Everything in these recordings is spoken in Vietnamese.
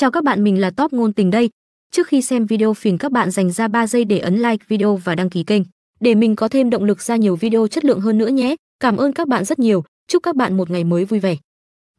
Chào các bạn, mình là Top ngôn tình đây. Trước khi xem video phiền các bạn dành ra 3 giây để ấn like video và đăng ký kênh để mình có thêm động lực ra nhiều video chất lượng hơn nữa nhé. Cảm ơn các bạn rất nhiều, chúc các bạn một ngày mới vui vẻ.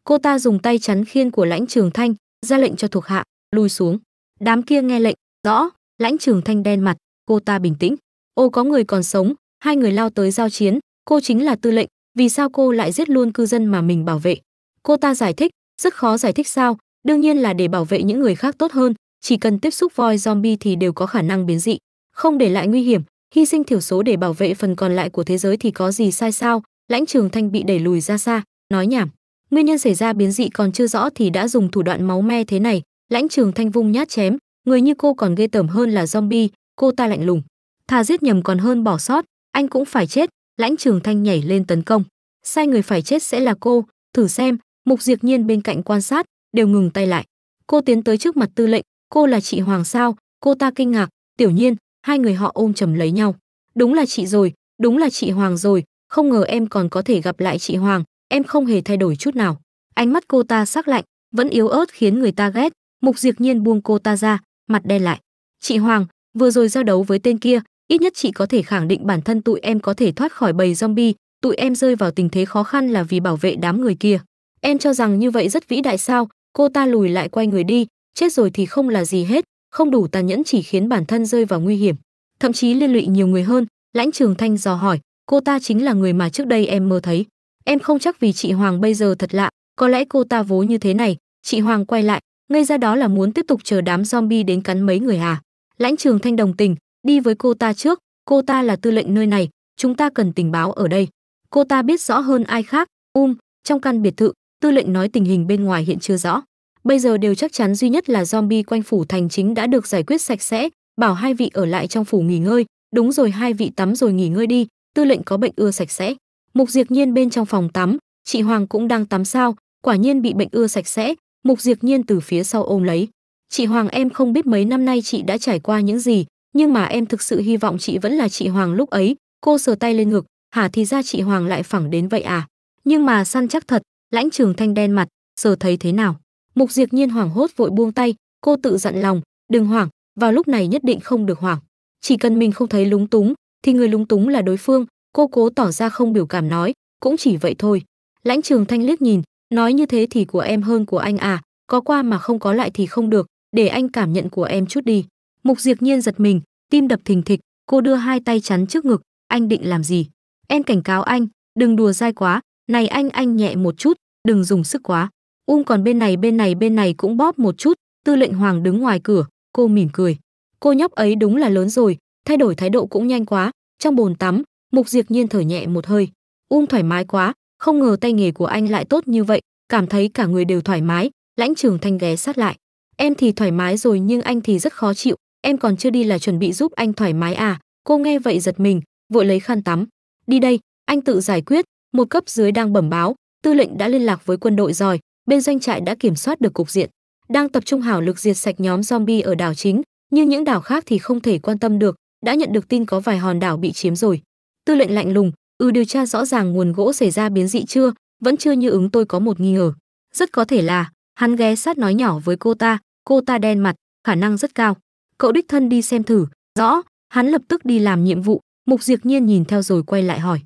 Cô ta dùng tay chắn khiên của Lãnh Trường Thanh, ra lệnh cho thuộc hạ lùi xuống. Đám kia nghe lệnh, rõ, Lãnh Trường Thanh đen mặt, cô ta bình tĩnh. Ô có người còn sống, hai người lao tới giao chiến, cô chính là tư lệnh, vì sao cô lại giết luôn cư dân mà mình bảo vệ? Cô ta giải thích, rất khó giải thích sao, đương nhiên là để bảo vệ những người khác tốt hơn, chỉ cần tiếp xúc voi zombie thì đều có khả năng biến dị, không để lại nguy hiểm, hy sinh thiểu số để bảo vệ phần còn lại của thế giới thì có gì sai sao? Lãnh Trường Thanh bị đẩy lùi ra xa, nói nhảm. Nguyên nhân xảy ra biến dị còn chưa rõ thì đã dùng thủ đoạn máu me thế này, Lãnh Trường Thanh vung nhát chém, người như cô còn ghê tởm hơn là zombie, cô ta lạnh lùng. Thà giết nhầm còn hơn bỏ sót, anh cũng phải chết, Lãnh Trường Thanh nhảy lên tấn công. Sai người phải chết sẽ là cô, thử xem, Mục diệt Nhiên bên cạnh quan sát, đều ngừng tay lại cô tiến tới trước mặt tư lệnh cô là chị hoàng sao cô ta kinh ngạc tiểu nhiên hai người họ ôm chầm lấy nhau đúng là chị rồi đúng là chị hoàng rồi không ngờ em còn có thể gặp lại chị hoàng em không hề thay đổi chút nào ánh mắt cô ta sắc lạnh vẫn yếu ớt khiến người ta ghét mục diệt nhiên buông cô ta ra mặt đen lại chị hoàng vừa rồi giao đấu với tên kia ít nhất chị có thể khẳng định bản thân tụi em có thể thoát khỏi bầy zombie tụi em rơi vào tình thế khó khăn là vì bảo vệ đám người kia em cho rằng như vậy rất vĩ đại sao cô ta lùi lại quay người đi, chết rồi thì không là gì hết, không đủ tàn nhẫn chỉ khiến bản thân rơi vào nguy hiểm, thậm chí liên lụy nhiều người hơn. Lãnh Trường Thanh dò hỏi, cô ta chính là người mà trước đây em mơ thấy. Em không chắc vì chị Hoàng bây giờ thật lạ, có lẽ cô ta vố như thế này. Chị Hoàng quay lại, ngây ra đó là muốn tiếp tục chờ đám zombie đến cắn mấy người à? Lãnh Trường Thanh đồng tình, đi với cô ta trước, cô ta là tư lệnh nơi này, chúng ta cần tình báo ở đây. Cô ta biết rõ hơn ai khác, um, trong căn biệt thự, tư lệnh nói tình hình bên ngoài hiện chưa rõ bây giờ đều chắc chắn duy nhất là zombie quanh phủ thành chính đã được giải quyết sạch sẽ bảo hai vị ở lại trong phủ nghỉ ngơi đúng rồi hai vị tắm rồi nghỉ ngơi đi tư lệnh có bệnh ưa sạch sẽ mục diệt nhiên bên trong phòng tắm chị hoàng cũng đang tắm sao quả nhiên bị bệnh ưa sạch sẽ mục diệt nhiên từ phía sau ôm lấy chị hoàng em không biết mấy năm nay chị đã trải qua những gì nhưng mà em thực sự hy vọng chị vẫn là chị hoàng lúc ấy cô sờ tay lên ngực hả thì ra chị hoàng lại phẳng đến vậy à nhưng mà săn chắc thật lãnh trường thanh đen mặt giờ thấy thế nào mục diệt nhiên hoảng hốt vội buông tay cô tự dặn lòng đừng hoảng vào lúc này nhất định không được hoảng chỉ cần mình không thấy lúng túng thì người lúng túng là đối phương cô cố tỏ ra không biểu cảm nói cũng chỉ vậy thôi lãnh trường thanh liếc nhìn nói như thế thì của em hơn của anh à có qua mà không có lại thì không được để anh cảm nhận của em chút đi mục diệt nhiên giật mình tim đập thình thịch cô đưa hai tay chắn trước ngực anh định làm gì em cảnh cáo anh đừng đùa dai quá này anh anh nhẹ một chút, đừng dùng sức quá. Um còn bên này bên này bên này cũng bóp một chút, tư lệnh hoàng đứng ngoài cửa, cô mỉm cười. Cô nhóc ấy đúng là lớn rồi, thay đổi thái độ cũng nhanh quá. Trong bồn tắm, Mục Diệt Nhiên thở nhẹ một hơi. Um thoải mái quá, không ngờ tay nghề của anh lại tốt như vậy, cảm thấy cả người đều thoải mái, Lãnh Trường Thanh ghé sát lại. Em thì thoải mái rồi nhưng anh thì rất khó chịu, em còn chưa đi là chuẩn bị giúp anh thoải mái à? Cô nghe vậy giật mình, vội lấy khăn tắm. Đi đây, anh tự giải quyết, một cấp dưới đang bẩm báo tư lệnh đã liên lạc với quân đội rồi bên doanh trại đã kiểm soát được cục diện đang tập trung hảo lực diệt sạch nhóm zombie ở đảo chính như những đảo khác thì không thể quan tâm được đã nhận được tin có vài hòn đảo bị chiếm rồi tư lệnh lạnh lùng ừ điều tra rõ ràng nguồn gỗ xảy ra biến dị chưa vẫn chưa như ứng tôi có một nghi ngờ rất có thể là hắn ghé sát nói nhỏ với cô ta cô ta đen mặt khả năng rất cao cậu đích thân đi xem thử rõ hắn lập tức đi làm nhiệm vụ mục diệt nhiên nhìn theo rồi quay lại hỏi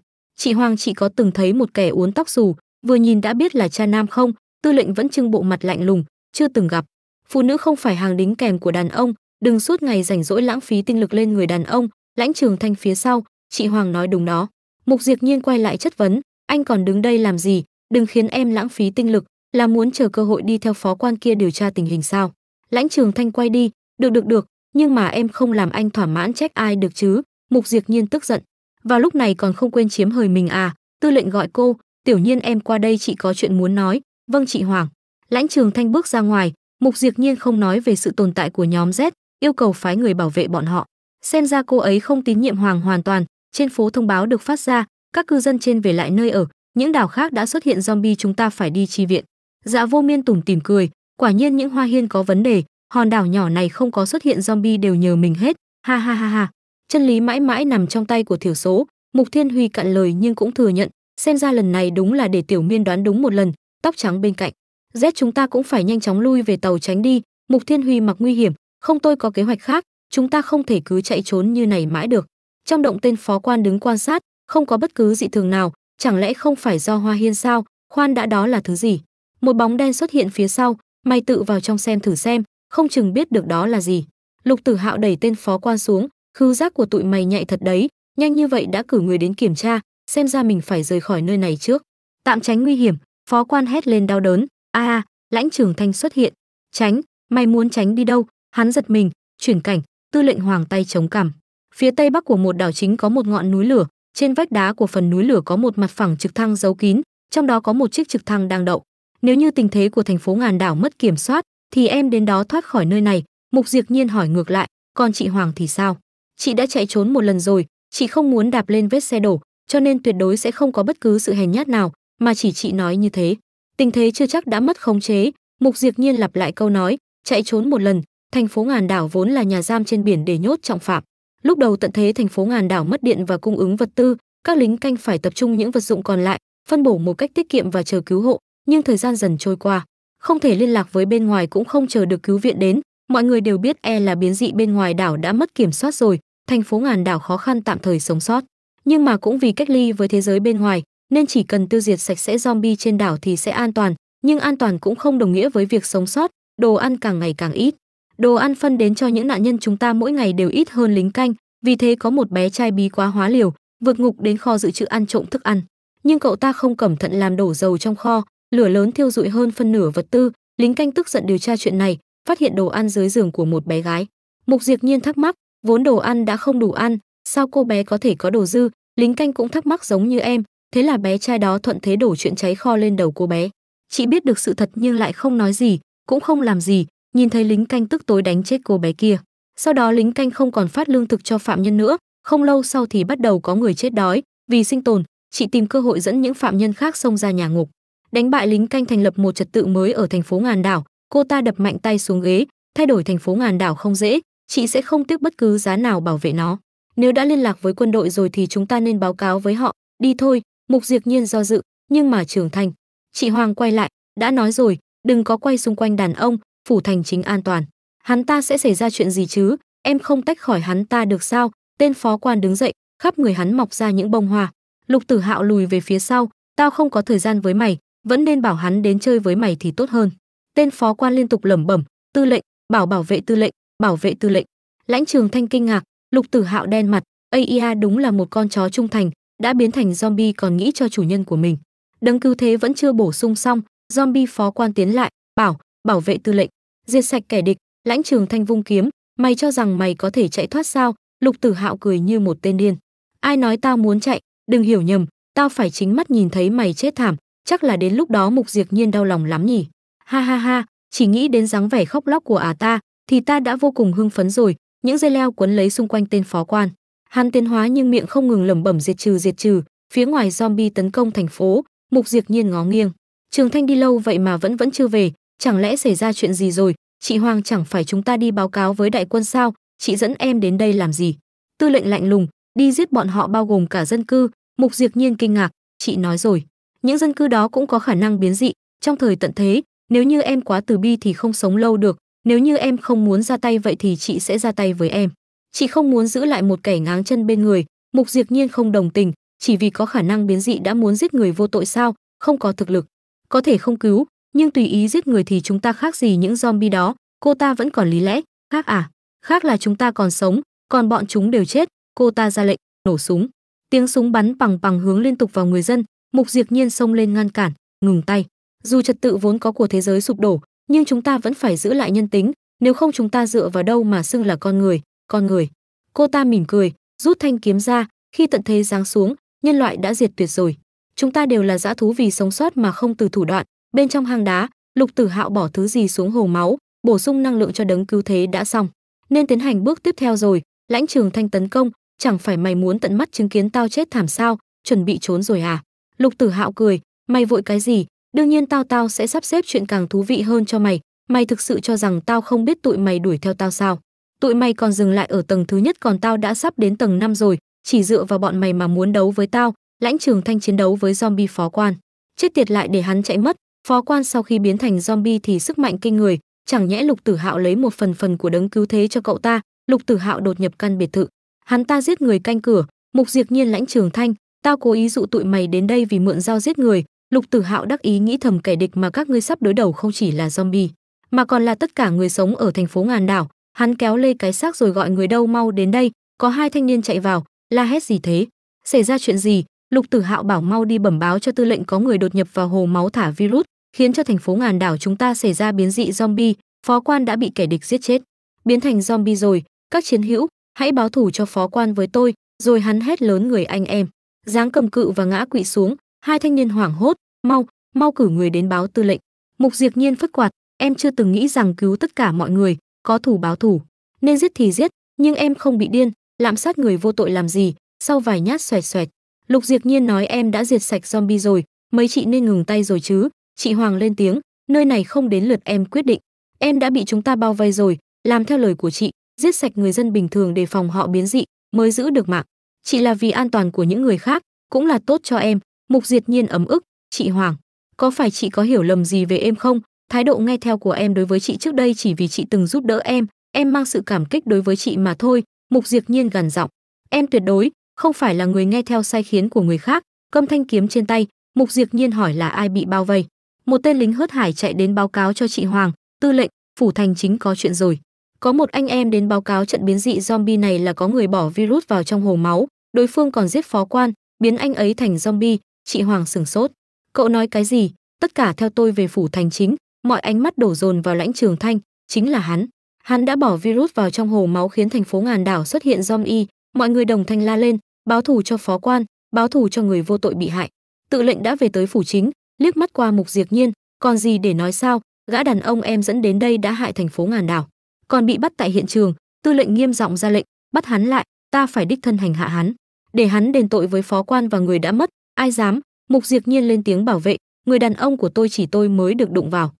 chị Hoàng chị có từng thấy một kẻ uốn tóc dù, vừa nhìn đã biết là cha nam không, tư lệnh vẫn trưng bộ mặt lạnh lùng, chưa từng gặp. Phụ nữ không phải hàng đính kèm của đàn ông, đừng suốt ngày rảnh rỗi lãng phí tinh lực lên người đàn ông, lãnh trường thanh phía sau, chị Hoàng nói đúng đó. Mục Diệc Nhiên quay lại chất vấn, anh còn đứng đây làm gì, đừng khiến em lãng phí tinh lực, là muốn chờ cơ hội đi theo phó quan kia điều tra tình hình sao? Lãnh Trường Thanh quay đi, được được được, nhưng mà em không làm anh thỏa mãn trách ai được chứ? Mục Diệc Nhiên tức giận, vào lúc này còn không quên chiếm hời mình à, tư lệnh gọi cô, tiểu nhiên em qua đây chị có chuyện muốn nói, vâng chị Hoàng. Lãnh trường thanh bước ra ngoài, mục diệt nhiên không nói về sự tồn tại của nhóm Z, yêu cầu phái người bảo vệ bọn họ. Xem ra cô ấy không tín nhiệm Hoàng hoàn toàn, trên phố thông báo được phát ra, các cư dân trên về lại nơi ở, những đảo khác đã xuất hiện zombie chúng ta phải đi chi viện. Dạ vô miên tủm tỉm cười, quả nhiên những hoa hiên có vấn đề, hòn đảo nhỏ này không có xuất hiện zombie đều nhờ mình hết, ha ha ha ha chân lý mãi mãi nằm trong tay của thiểu số mục thiên huy cạn lời nhưng cũng thừa nhận xem ra lần này đúng là để tiểu miên đoán đúng một lần tóc trắng bên cạnh z chúng ta cũng phải nhanh chóng lui về tàu tránh đi mục thiên huy mặc nguy hiểm không tôi có kế hoạch khác chúng ta không thể cứ chạy trốn như này mãi được trong động tên phó quan đứng quan sát không có bất cứ dị thường nào chẳng lẽ không phải do hoa hiên sao khoan đã đó là thứ gì một bóng đen xuất hiện phía sau mày tự vào trong xem thử xem không chừng biết được đó là gì lục tử hạo đẩy tên phó quan xuống khư giác của tụi mày nhạy thật đấy nhanh như vậy đã cử người đến kiểm tra xem ra mình phải rời khỏi nơi này trước tạm tránh nguy hiểm phó quan hét lên đau đớn a à, lãnh trưởng thanh xuất hiện tránh mày muốn tránh đi đâu hắn giật mình chuyển cảnh tư lệnh hoàng tay chống cằm phía tây bắc của một đảo chính có một ngọn núi lửa trên vách đá của phần núi lửa có một mặt phẳng trực thăng giấu kín trong đó có một chiếc trực thăng đang đậu nếu như tình thế của thành phố ngàn đảo mất kiểm soát thì em đến đó thoát khỏi nơi này mục diệt nhiên hỏi ngược lại còn chị hoàng thì sao chị đã chạy trốn một lần rồi chị không muốn đạp lên vết xe đổ cho nên tuyệt đối sẽ không có bất cứ sự hèn nhát nào mà chỉ chị nói như thế tình thế chưa chắc đã mất khống chế mục diệt nhiên lặp lại câu nói chạy trốn một lần thành phố ngàn đảo vốn là nhà giam trên biển để nhốt trọng phạm lúc đầu tận thế thành phố ngàn đảo mất điện và cung ứng vật tư các lính canh phải tập trung những vật dụng còn lại phân bổ một cách tiết kiệm và chờ cứu hộ nhưng thời gian dần trôi qua không thể liên lạc với bên ngoài cũng không chờ được cứu viện đến mọi người đều biết e là biến dị bên ngoài đảo đã mất kiểm soát rồi thành phố ngàn đảo khó khăn tạm thời sống sót, nhưng mà cũng vì cách ly với thế giới bên ngoài, nên chỉ cần tiêu diệt sạch sẽ zombie trên đảo thì sẽ an toàn, nhưng an toàn cũng không đồng nghĩa với việc sống sót, đồ ăn càng ngày càng ít. Đồ ăn phân đến cho những nạn nhân chúng ta mỗi ngày đều ít hơn lính canh, vì thế có một bé trai bí quá hóa liều, vượt ngục đến kho dự trữ ăn trộm thức ăn. Nhưng cậu ta không cẩn thận làm đổ dầu trong kho, lửa lớn thiêu rụi hơn phân nửa vật tư, lính canh tức giận điều tra chuyện này, phát hiện đồ ăn dưới giường của một bé gái. Mục Diệp Nhiên thắc mắc, vốn đồ ăn đã không đủ ăn, sao cô bé có thể có đồ dư, lính canh cũng thắc mắc giống như em, thế là bé trai đó thuận thế đổ chuyện cháy kho lên đầu cô bé. Chị biết được sự thật nhưng lại không nói gì, cũng không làm gì, nhìn thấy lính canh tức tối đánh chết cô bé kia. Sau đó lính canh không còn phát lương thực cho phạm nhân nữa, không lâu sau thì bắt đầu có người chết đói, vì sinh tồn, chị tìm cơ hội dẫn những phạm nhân khác xông ra nhà ngục. Đánh bại lính canh thành lập một trật tự mới ở thành phố Ngàn Đảo, cô ta đập mạnh tay xuống ghế, thay đổi thành phố Ngàn Đảo không dễ, chị sẽ không tiếc bất cứ giá nào bảo vệ nó. Nếu đã liên lạc với quân đội rồi thì chúng ta nên báo cáo với họ, đi thôi, Mục diệt Nhiên do dự, nhưng mà trưởng thành. Chị Hoàng quay lại, đã nói rồi, đừng có quay xung quanh đàn ông, phủ thành chính an toàn. Hắn ta sẽ xảy ra chuyện gì chứ, em không tách khỏi hắn ta được sao? Tên phó quan đứng dậy, khắp người hắn mọc ra những bông hoa. Lục Tử Hạo lùi về phía sau, tao không có thời gian với mày, vẫn nên bảo hắn đến chơi với mày thì tốt hơn. Tên phó quan liên tục lẩm bẩm, tư lệnh, bảo bảo vệ tư lệnh, bảo vệ tư lệnh lãnh trường thanh kinh ngạc lục tử hạo đen mặt aia đúng là một con chó trung thành đã biến thành zombie còn nghĩ cho chủ nhân của mình đấng cứu thế vẫn chưa bổ sung xong zombie phó quan tiến lại bảo bảo vệ tư lệnh diệt sạch kẻ địch lãnh trường thanh vung kiếm mày cho rằng mày có thể chạy thoát sao lục tử hạo cười như một tên điên ai nói tao muốn chạy đừng hiểu nhầm tao phải chính mắt nhìn thấy mày chết thảm chắc là đến lúc đó mục diệt nhiên đau lòng lắm nhỉ ha ha ha chỉ nghĩ đến dáng vẻ khóc lóc của ả à ta thì ta đã vô cùng hưng phấn rồi những dây leo quấn lấy xung quanh tên phó quan hắn tiến hóa nhưng miệng không ngừng lẩm bẩm diệt trừ diệt trừ phía ngoài zombie tấn công thành phố mục diệt nhiên ngó nghiêng trường thanh đi lâu vậy mà vẫn vẫn chưa về chẳng lẽ xảy ra chuyện gì rồi chị hoàng chẳng phải chúng ta đi báo cáo với đại quân sao chị dẫn em đến đây làm gì tư lệnh lạnh lùng đi giết bọn họ bao gồm cả dân cư mục diệt nhiên kinh ngạc chị nói rồi những dân cư đó cũng có khả năng biến dị trong thời tận thế nếu như em quá từ bi thì không sống lâu được nếu như em không muốn ra tay vậy thì chị sẽ ra tay với em. Chị không muốn giữ lại một kẻ ngáng chân bên người, Mục Diệp Nhiên không đồng tình, chỉ vì có khả năng biến dị đã muốn giết người vô tội sao, không có thực lực. Có thể không cứu, nhưng tùy ý giết người thì chúng ta khác gì những zombie đó, cô ta vẫn còn lý lẽ, khác à? Khác là chúng ta còn sống, còn bọn chúng đều chết, cô ta ra lệnh, nổ súng. Tiếng súng bắn bằng bằng hướng liên tục vào người dân, Mục Diệp Nhiên xông lên ngăn cản, ngừng tay. Dù trật tự vốn có của thế giới sụp đổ, nhưng chúng ta vẫn phải giữ lại nhân tính nếu không chúng ta dựa vào đâu mà xưng là con người con người cô ta mỉm cười rút thanh kiếm ra khi tận thế giáng xuống nhân loại đã diệt tuyệt rồi chúng ta đều là dã thú vì sống sót mà không từ thủ đoạn bên trong hang đá lục tử hạo bỏ thứ gì xuống hồ máu bổ sung năng lượng cho đấng cứu thế đã xong nên tiến hành bước tiếp theo rồi lãnh trường thanh tấn công chẳng phải mày muốn tận mắt chứng kiến tao chết thảm sao chuẩn bị trốn rồi à lục tử hạo cười mày vội cái gì đương nhiên tao tao sẽ sắp xếp chuyện càng thú vị hơn cho mày mày thực sự cho rằng tao không biết tụi mày đuổi theo tao sao tụi mày còn dừng lại ở tầng thứ nhất còn tao đã sắp đến tầng năm rồi chỉ dựa vào bọn mày mà muốn đấu với tao lãnh trường thanh chiến đấu với zombie phó quan chết tiệt lại để hắn chạy mất phó quan sau khi biến thành zombie thì sức mạnh kinh người chẳng nhẽ lục tử hạo lấy một phần phần của đấng cứu thế cho cậu ta lục tử hạo đột nhập căn biệt thự hắn ta giết người canh cửa mục diệt nhiên lãnh trường thanh tao cố ý dụ tụi mày đến đây vì mượn dao giết người Lục Tử Hạo đắc ý nghĩ thầm kẻ địch mà các ngươi sắp đối đầu không chỉ là zombie, mà còn là tất cả người sống ở thành phố ngàn đảo. Hắn kéo lê cái xác rồi gọi người đâu mau đến đây, có hai thanh niên chạy vào, la hét gì thế? Xảy ra chuyện gì? Lục Tử Hạo bảo mau đi bẩm báo cho tư lệnh có người đột nhập vào hồ máu thả virus, khiến cho thành phố ngàn đảo chúng ta xảy ra biến dị zombie, phó quan đã bị kẻ địch giết chết, biến thành zombie rồi, các chiến hữu, hãy báo thủ cho phó quan với tôi, rồi hắn hét lớn người anh em. Giáng cầm cự và ngã quỵ xuống, hai thanh niên hoảng hốt mau mau cử người đến báo tư lệnh mục diệt nhiên phất quạt em chưa từng nghĩ rằng cứu tất cả mọi người có thủ báo thủ nên giết thì giết nhưng em không bị điên lạm sát người vô tội làm gì sau vài nhát xoẹt xoẹt lục diệt nhiên nói em đã diệt sạch zombie rồi mấy chị nên ngừng tay rồi chứ chị hoàng lên tiếng nơi này không đến lượt em quyết định em đã bị chúng ta bao vây rồi làm theo lời của chị giết sạch người dân bình thường để phòng họ biến dị mới giữ được mạng chị là vì an toàn của những người khác cũng là tốt cho em Mục Diệt Nhiên ấm ức, "Chị Hoàng, có phải chị có hiểu lầm gì về em không? Thái độ nghe theo của em đối với chị trước đây chỉ vì chị từng giúp đỡ em, em mang sự cảm kích đối với chị mà thôi." Mục Diệt Nhiên gằn giọng, "Em tuyệt đối không phải là người nghe theo sai khiến của người khác." Cầm thanh kiếm trên tay, Mục Diệt Nhiên hỏi là ai bị bao vây. Một tên lính hớt hải chạy đến báo cáo cho chị Hoàng, "Tư lệnh, phủ thành chính có chuyện rồi." Có một anh em đến báo cáo trận biến dị zombie này là có người bỏ virus vào trong hồ máu, đối phương còn giết phó quan, biến anh ấy thành zombie, Chị Hoàng sửng sốt. Cậu nói cái gì? Tất cả theo tôi về phủ thành chính, mọi ánh mắt đổ dồn vào lãnh trường thanh, chính là hắn. Hắn đã bỏ virus vào trong hồ máu khiến thành phố ngàn đảo xuất hiện zombie, mọi người đồng thanh la lên, báo thù cho phó quan, báo thù cho người vô tội bị hại. Tự lệnh đã về tới phủ chính, liếc mắt qua mục diệt nhiên, còn gì để nói sao, gã đàn ông em dẫn đến đây đã hại thành phố ngàn đảo. Còn bị bắt tại hiện trường, tư lệnh nghiêm giọng ra lệnh, bắt hắn lại, ta phải đích thân hành hạ hắn, để hắn đền tội với phó quan và người đã mất, ai dám mục diệt nhiên lên tiếng bảo vệ người đàn ông của tôi chỉ tôi mới được đụng vào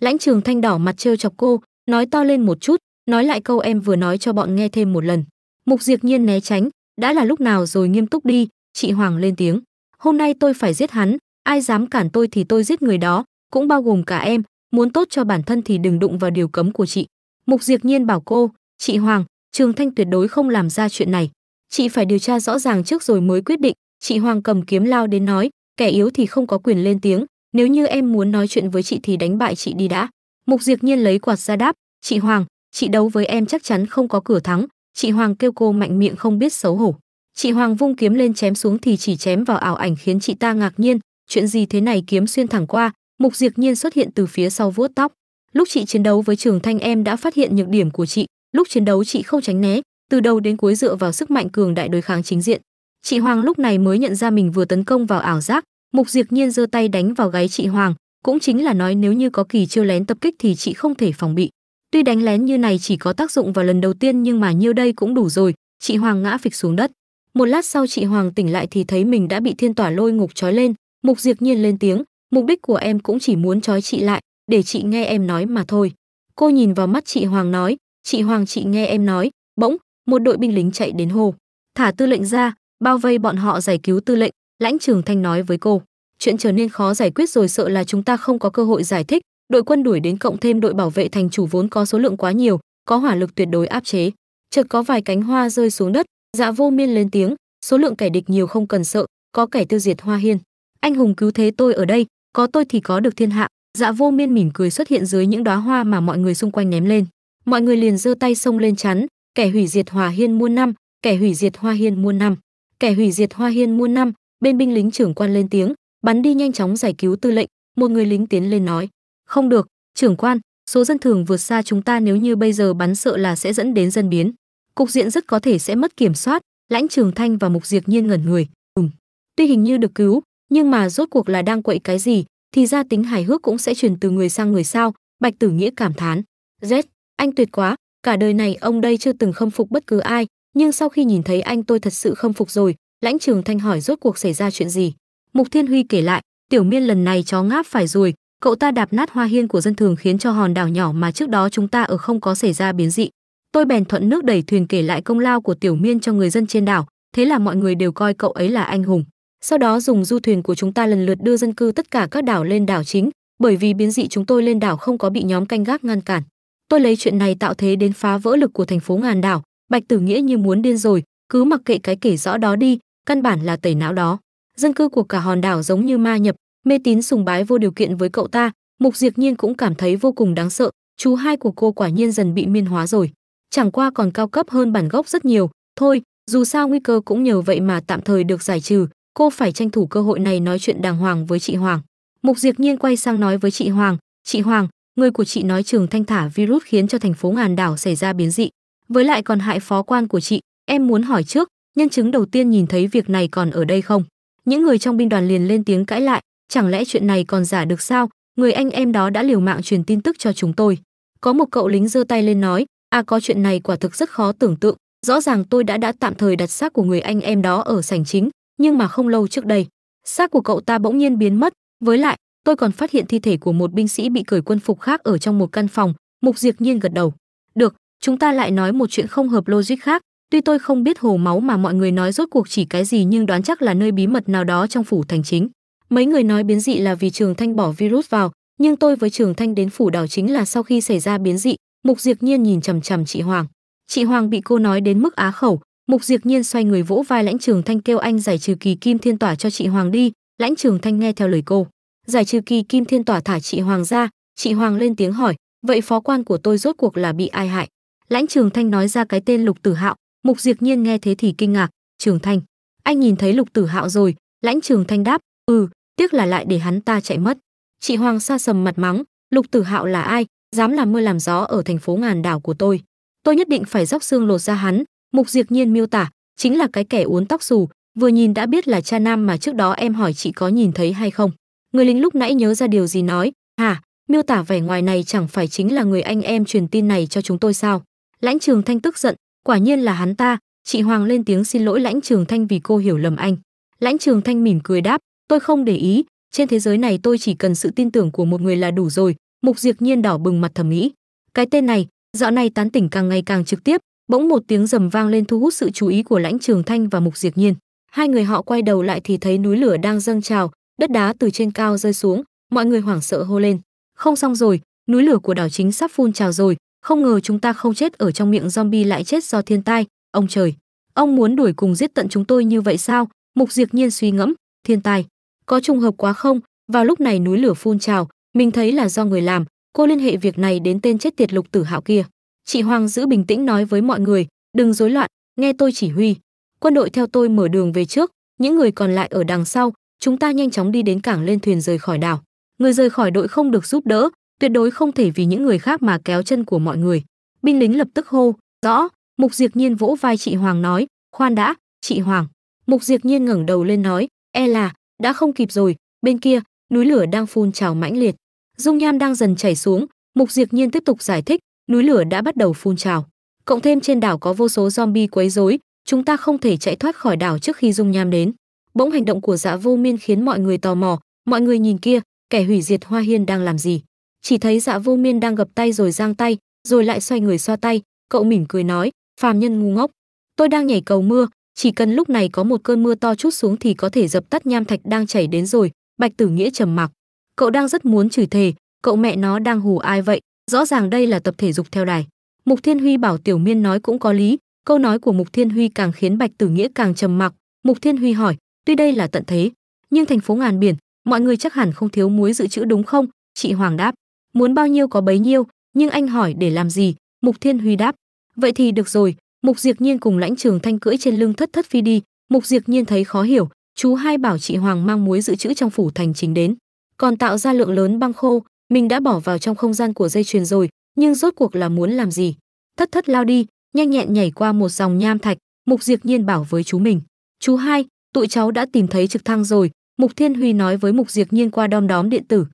lãnh trường thanh đỏ mặt trêu chọc cô nói to lên một chút nói lại câu em vừa nói cho bọn nghe thêm một lần mục diệt nhiên né tránh đã là lúc nào rồi nghiêm túc đi chị hoàng lên tiếng hôm nay tôi phải giết hắn ai dám cản tôi thì tôi giết người đó cũng bao gồm cả em muốn tốt cho bản thân thì đừng đụng vào điều cấm của chị mục diệt nhiên bảo cô chị hoàng trường thanh tuyệt đối không làm ra chuyện này chị phải điều tra rõ ràng trước rồi mới quyết định chị Hoàng cầm kiếm lao đến nói, kẻ yếu thì không có quyền lên tiếng, nếu như em muốn nói chuyện với chị thì đánh bại chị đi đã. Mục Diệc Nhiên lấy quạt ra đáp, chị Hoàng, chị đấu với em chắc chắn không có cửa thắng, chị Hoàng kêu cô mạnh miệng không biết xấu hổ. Chị Hoàng vung kiếm lên chém xuống thì chỉ chém vào ảo ảnh khiến chị ta ngạc nhiên, chuyện gì thế này kiếm xuyên thẳng qua, Mục Diệc Nhiên xuất hiện từ phía sau vuốt tóc. Lúc chị chiến đấu với Trường Thanh em đã phát hiện nhược điểm của chị, lúc chiến đấu chị không tránh né, từ đầu đến cuối dựa vào sức mạnh cường đại đối kháng chính diện, Chị Hoàng lúc này mới nhận ra mình vừa tấn công vào ảo giác, Mục Diệc Nhiên giơ tay đánh vào gáy chị Hoàng, cũng chính là nói nếu như có kỳ chiêu lén tập kích thì chị không thể phòng bị. Tuy đánh lén như này chỉ có tác dụng vào lần đầu tiên nhưng mà nhiêu đây cũng đủ rồi, chị Hoàng ngã phịch xuống đất. Một lát sau chị Hoàng tỉnh lại thì thấy mình đã bị thiên tỏa lôi ngục trói lên, Mục Diệc Nhiên lên tiếng, mục đích của em cũng chỉ muốn trói chị lại, để chị nghe em nói mà thôi. Cô nhìn vào mắt chị Hoàng nói, chị Hoàng chị nghe em nói, bỗng, một đội binh lính chạy đến hồ. Thả tư lệnh ra, bao vây bọn họ giải cứu tư lệnh lãnh trường thanh nói với cô chuyện trở nên khó giải quyết rồi sợ là chúng ta không có cơ hội giải thích đội quân đuổi đến cộng thêm đội bảo vệ thành chủ vốn có số lượng quá nhiều có hỏa lực tuyệt đối áp chế chợt có vài cánh hoa rơi xuống đất dạ vô miên lên tiếng số lượng kẻ địch nhiều không cần sợ có kẻ tiêu diệt hoa hiên anh hùng cứu thế tôi ở đây có tôi thì có được thiên hạ dạ vô miên mỉm cười xuất hiện dưới những đóa hoa mà mọi người xung quanh ném lên mọi người liền giơ tay xông lên chắn kẻ hủy diệt hòa hiên muôn năm kẻ hủy diệt hoa hiên muôn năm kẻ hủy diệt hoa hiên muôn năm bên binh lính trưởng quan lên tiếng bắn đi nhanh chóng giải cứu tư lệnh một người lính tiến lên nói không được trưởng quan số dân thường vượt xa chúng ta nếu như bây giờ bắn sợ là sẽ dẫn đến dân biến cục diện rất có thể sẽ mất kiểm soát lãnh trường thanh và mục diệt nhiên ngẩn người ừm tuy hình như được cứu nhưng mà rốt cuộc là đang quậy cái gì thì ra tính hài hước cũng sẽ truyền từ người sang người sao bạch tử nghĩa cảm thán z anh tuyệt quá cả đời này ông đây chưa từng khâm phục bất cứ ai nhưng sau khi nhìn thấy anh tôi thật sự không phục rồi lãnh trường thanh hỏi rốt cuộc xảy ra chuyện gì mục thiên huy kể lại tiểu miên lần này chó ngáp phải rồi cậu ta đạp nát hoa hiên của dân thường khiến cho hòn đảo nhỏ mà trước đó chúng ta ở không có xảy ra biến dị tôi bèn thuận nước đẩy thuyền kể lại công lao của tiểu miên cho người dân trên đảo thế là mọi người đều coi cậu ấy là anh hùng sau đó dùng du thuyền của chúng ta lần lượt đưa dân cư tất cả các đảo lên đảo chính bởi vì biến dị chúng tôi lên đảo không có bị nhóm canh gác ngăn cản tôi lấy chuyện này tạo thế đến phá vỡ lực của thành phố ngàn đảo Bạch Tử Nghĩa như muốn điên rồi, cứ mặc kệ cái kể rõ đó đi, căn bản là tẩy não đó. Dân cư của cả hòn đảo giống như ma nhập, mê tín sùng bái vô điều kiện với cậu ta, Mục Diệp Nhiên cũng cảm thấy vô cùng đáng sợ, chú hai của cô quả nhiên dần bị miên hóa rồi. Chẳng qua còn cao cấp hơn bản gốc rất nhiều, thôi, dù sao nguy cơ cũng nhờ vậy mà tạm thời được giải trừ, cô phải tranh thủ cơ hội này nói chuyện đàng hoàng với chị Hoàng. Mục Diệp Nhiên quay sang nói với chị Hoàng, "Chị Hoàng, người của chị nói Trường Thanh thả virus khiến cho thành phố ngàn đảo xảy ra biến dị với lại còn hại phó quan của chị em muốn hỏi trước nhân chứng đầu tiên nhìn thấy việc này còn ở đây không những người trong binh đoàn liền lên tiếng cãi lại chẳng lẽ chuyện này còn giả được sao người anh em đó đã liều mạng truyền tin tức cho chúng tôi có một cậu lính giơ tay lên nói à có chuyện này quả thực rất khó tưởng tượng rõ ràng tôi đã đã tạm thời đặt xác của người anh em đó ở sảnh chính nhưng mà không lâu trước đây xác của cậu ta bỗng nhiên biến mất với lại tôi còn phát hiện thi thể của một binh sĩ bị cởi quân phục khác ở trong một căn phòng mục diệc nhiên gật đầu được chúng ta lại nói một chuyện không hợp logic khác tuy tôi không biết hồ máu mà mọi người nói rốt cuộc chỉ cái gì nhưng đoán chắc là nơi bí mật nào đó trong phủ thành chính mấy người nói biến dị là vì trường thanh bỏ virus vào nhưng tôi với trường thanh đến phủ đảo chính là sau khi xảy ra biến dị mục diệc nhiên nhìn chằm chằm chị hoàng chị hoàng bị cô nói đến mức á khẩu mục diệc nhiên xoay người vỗ vai lãnh trường thanh kêu anh giải trừ kỳ kim thiên tỏa cho chị hoàng đi lãnh trường thanh nghe theo lời cô giải trừ kỳ kim thiên tỏa thả chị hoàng ra chị hoàng lên tiếng hỏi vậy phó quan của tôi rốt cuộc là bị ai hại Lãnh Trường Thanh nói ra cái tên Lục Tử Hạo, Mục Diệp Nhiên nghe thế thì kinh ngạc, "Trường Thanh, anh nhìn thấy Lục Tử Hạo rồi?" Lãnh Trường Thanh đáp, "Ừ, tiếc là lại để hắn ta chạy mất." Chị Hoàng Sa sầm mặt mắng, "Lục Tử Hạo là ai, dám làm mưa làm gió ở thành phố ngàn đảo của tôi? Tôi nhất định phải róc xương lột ra hắn." Mục Diệp Nhiên miêu tả, chính là cái kẻ uốn tóc xù, vừa nhìn đã biết là cha nam mà trước đó em hỏi chị có nhìn thấy hay không. Người lính lúc nãy nhớ ra điều gì nói, "Hả, miêu tả vẻ ngoài này chẳng phải chính là người anh em truyền tin này cho chúng tôi sao?" Lãnh Trường Thanh tức giận, quả nhiên là hắn ta, chị Hoàng lên tiếng xin lỗi Lãnh Trường Thanh vì cô hiểu lầm anh. Lãnh Trường Thanh mỉm cười đáp, tôi không để ý, trên thế giới này tôi chỉ cần sự tin tưởng của một người là đủ rồi. Mục Diệp Nhiên đỏ bừng mặt thầm nghĩ, cái tên này, dạo này tán tỉnh càng ngày càng trực tiếp, bỗng một tiếng rầm vang lên thu hút sự chú ý của Lãnh Trường Thanh và Mục Diệp Nhiên. Hai người họ quay đầu lại thì thấy núi lửa đang dâng trào, đất đá từ trên cao rơi xuống, mọi người hoảng sợ hô lên, không xong rồi, núi lửa của đảo chính sắp phun trào rồi, không ngờ chúng ta không chết ở trong miệng zombie lại chết do thiên tai, ông trời. Ông muốn đuổi cùng giết tận chúng tôi như vậy sao? Mục Diệp Nhiên suy ngẫm, thiên tai. Có trùng hợp quá không? Vào lúc này núi lửa phun trào, mình thấy là do người làm, cô liên hệ việc này đến tên chết tiệt lục tử hạo kia. Chị Hoàng giữ bình tĩnh nói với mọi người, đừng rối loạn, nghe tôi chỉ huy. Quân đội theo tôi mở đường về trước, những người còn lại ở đằng sau, chúng ta nhanh chóng đi đến cảng lên thuyền rời khỏi đảo. Người rời khỏi đội không được giúp đỡ, tuyệt đối không thể vì những người khác mà kéo chân của mọi người binh lính lập tức hô rõ mục diệt nhiên vỗ vai chị hoàng nói khoan đã chị hoàng mục diệt nhiên ngẩng đầu lên nói e là đã không kịp rồi bên kia núi lửa đang phun trào mãnh liệt dung nham đang dần chảy xuống mục diệt nhiên tiếp tục giải thích núi lửa đã bắt đầu phun trào cộng thêm trên đảo có vô số zombie quấy rối chúng ta không thể chạy thoát khỏi đảo trước khi dung nham đến bỗng hành động của dạ vô miên khiến mọi người tò mò mọi người nhìn kia kẻ hủy diệt hoa hiên đang làm gì chỉ thấy dạ vô miên đang gập tay rồi giang tay rồi lại xoay người xoa tay cậu mỉm cười nói phàm nhân ngu ngốc tôi đang nhảy cầu mưa chỉ cần lúc này có một cơn mưa to chút xuống thì có thể dập tắt nham thạch đang chảy đến rồi bạch tử nghĩa trầm mặc cậu đang rất muốn chửi thề cậu mẹ nó đang hù ai vậy rõ ràng đây là tập thể dục theo đài mục thiên huy bảo tiểu miên nói cũng có lý câu nói của mục thiên huy càng khiến bạch tử nghĩa càng trầm mặc mục thiên huy hỏi tuy đây là tận thế nhưng thành phố ngàn biển mọi người chắc hẳn không thiếu muối dự trữ đúng không chị hoàng đáp muốn bao nhiêu có bấy nhiêu, nhưng anh hỏi để làm gì? Mục Thiên Huy đáp, vậy thì được rồi, Mục diệc Nhiên cùng Lãnh Trường Thanh cưỡi trên lưng thất thất phi đi, Mục diệc Nhiên thấy khó hiểu, chú hai bảo chị Hoàng mang muối dự trữ trong phủ thành chính đến, còn tạo ra lượng lớn băng khô, mình đã bỏ vào trong không gian của dây chuyền rồi, nhưng rốt cuộc là muốn làm gì? Thất thất lao đi, nhanh nhẹn nhảy qua một dòng nham thạch, Mục diệc Nhiên bảo với chú mình, "Chú hai, tụi cháu đã tìm thấy trực thăng rồi." Mục Thiên Huy nói với Mục diệc Nhiên qua đom đóm điện tử,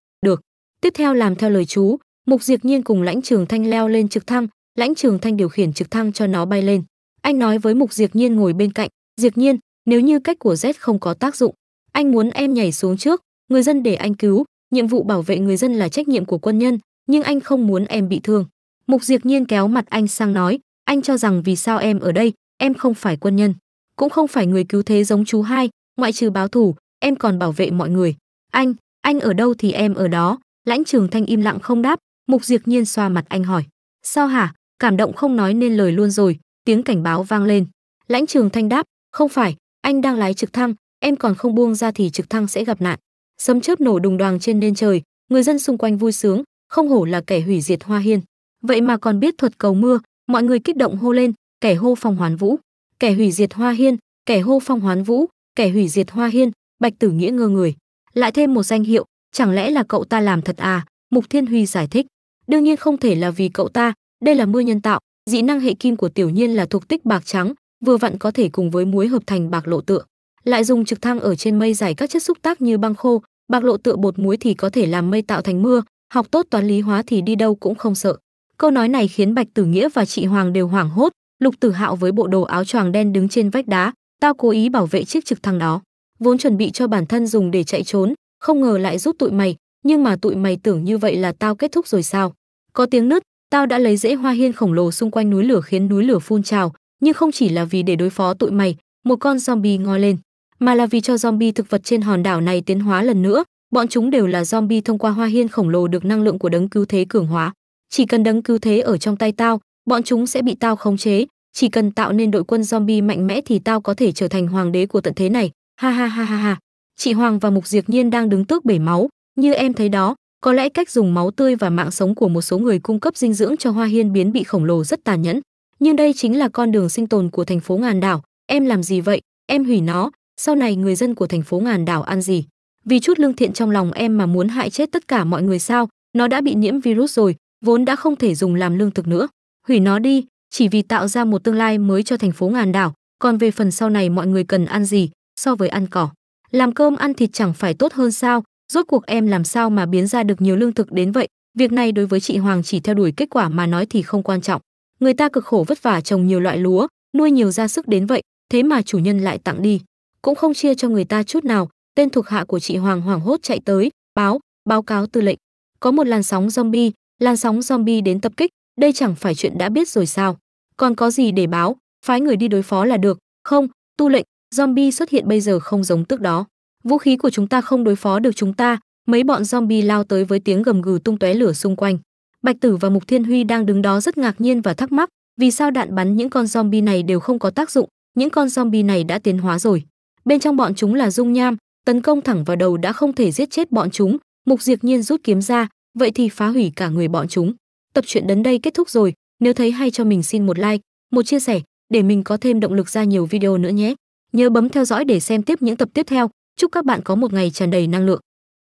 Tiếp theo làm theo lời chú, Mục Diệt Nhiên cùng Lãnh Trường Thanh leo lên trực thăng, Lãnh Trường Thanh điều khiển trực thăng cho nó bay lên. Anh nói với Mục Diệt Nhiên ngồi bên cạnh, "Diệt Nhiên, nếu như cách của Z không có tác dụng, anh muốn em nhảy xuống trước, người dân để anh cứu, nhiệm vụ bảo vệ người dân là trách nhiệm của quân nhân, nhưng anh không muốn em bị thương." Mục Diệt Nhiên kéo mặt anh sang nói, "Anh cho rằng vì sao em ở đây, em không phải quân nhân, cũng không phải người cứu thế giống chú hai, ngoại trừ báo thủ, em còn bảo vệ mọi người. Anh, anh ở đâu thì em ở đó, lãnh trường thanh im lặng không đáp mục diệt nhiên xoa mặt anh hỏi sao hả cảm động không nói nên lời luôn rồi tiếng cảnh báo vang lên lãnh trường thanh đáp không phải anh đang lái trực thăng em còn không buông ra thì trực thăng sẽ gặp nạn sấm chớp nổ đùng đoàng trên nên trời người dân xung quanh vui sướng không hổ là kẻ hủy diệt hoa hiên vậy mà còn biết thuật cầu mưa mọi người kích động hô lên kẻ hô phong hoán vũ kẻ hủy diệt hoa hiên kẻ hô phong hoán vũ kẻ hủy diệt hoa hiên bạch tử nghĩa ngơ người lại thêm một danh hiệu chẳng lẽ là cậu ta làm thật à mục thiên huy giải thích đương nhiên không thể là vì cậu ta đây là mưa nhân tạo dị năng hệ kim của tiểu nhiên là thuộc tích bạc trắng vừa vặn có thể cùng với muối hợp thành bạc lộ tựa lại dùng trực thăng ở trên mây giải các chất xúc tác như băng khô bạc lộ tựa bột muối thì có thể làm mây tạo thành mưa học tốt toán lý hóa thì đi đâu cũng không sợ câu nói này khiến bạch tử nghĩa và chị hoàng đều hoảng hốt lục tử hạo với bộ đồ áo choàng đen đứng trên vách đá tao cố ý bảo vệ chiếc trực thăng đó vốn chuẩn bị cho bản thân dùng để chạy trốn không ngờ lại giúp tụi mày, nhưng mà tụi mày tưởng như vậy là tao kết thúc rồi sao? Có tiếng nứt, tao đã lấy rễ hoa hiên khổng lồ xung quanh núi lửa khiến núi lửa phun trào, nhưng không chỉ là vì để đối phó tụi mày, một con zombie ngó lên, mà là vì cho zombie thực vật trên hòn đảo này tiến hóa lần nữa, bọn chúng đều là zombie thông qua hoa hiên khổng lồ được năng lượng của đấng cứu thế cường hóa. Chỉ cần đấng cứu thế ở trong tay tao, bọn chúng sẽ bị tao khống chế, chỉ cần tạo nên đội quân zombie mạnh mẽ thì tao có thể trở thành hoàng đế của tận thế này. Ha ha ha ha ha chị Hoàng và Mục Diệp Nhiên đang đứng tước bể máu, như em thấy đó, có lẽ cách dùng máu tươi và mạng sống của một số người cung cấp dinh dưỡng cho hoa hiên biến bị khổng lồ rất tàn nhẫn, nhưng đây chính là con đường sinh tồn của thành phố ngàn đảo, em làm gì vậy, em hủy nó, sau này người dân của thành phố ngàn đảo ăn gì? Vì chút lương thiện trong lòng em mà muốn hại chết tất cả mọi người sao? Nó đã bị nhiễm virus rồi, vốn đã không thể dùng làm lương thực nữa. Hủy nó đi, chỉ vì tạo ra một tương lai mới cho thành phố ngàn đảo, còn về phần sau này mọi người cần ăn gì so với ăn cỏ làm cơm ăn thịt chẳng phải tốt hơn sao rốt cuộc em làm sao mà biến ra được nhiều lương thực đến vậy việc này đối với chị hoàng chỉ theo đuổi kết quả mà nói thì không quan trọng người ta cực khổ vất vả trồng nhiều loại lúa nuôi nhiều gia sức đến vậy thế mà chủ nhân lại tặng đi cũng không chia cho người ta chút nào tên thuộc hạ của chị hoàng hoảng hốt chạy tới báo báo cáo tư lệnh có một làn sóng zombie làn sóng zombie đến tập kích đây chẳng phải chuyện đã biết rồi sao còn có gì để báo phái người đi đối phó là được không tu lệnh zombie xuất hiện bây giờ không giống tức đó. Vũ khí của chúng ta không đối phó được chúng ta, mấy bọn zombie lao tới với tiếng gầm gừ tung tóe lửa xung quanh. Bạch Tử và Mục Thiên Huy đang đứng đó rất ngạc nhiên và thắc mắc, vì sao đạn bắn những con zombie này đều không có tác dụng, những con zombie này đã tiến hóa rồi. Bên trong bọn chúng là dung nham, tấn công thẳng vào đầu đã không thể giết chết bọn chúng, Mục Diệt Nhiên rút kiếm ra, vậy thì phá hủy cả người bọn chúng. Tập truyện đến đây kết thúc rồi, nếu thấy hay cho mình xin một like, một chia sẻ để mình có thêm động lực ra nhiều video nữa nhé. Nhớ bấm theo dõi để xem tiếp những tập tiếp theo. Chúc các bạn có một ngày tràn đầy năng lượng.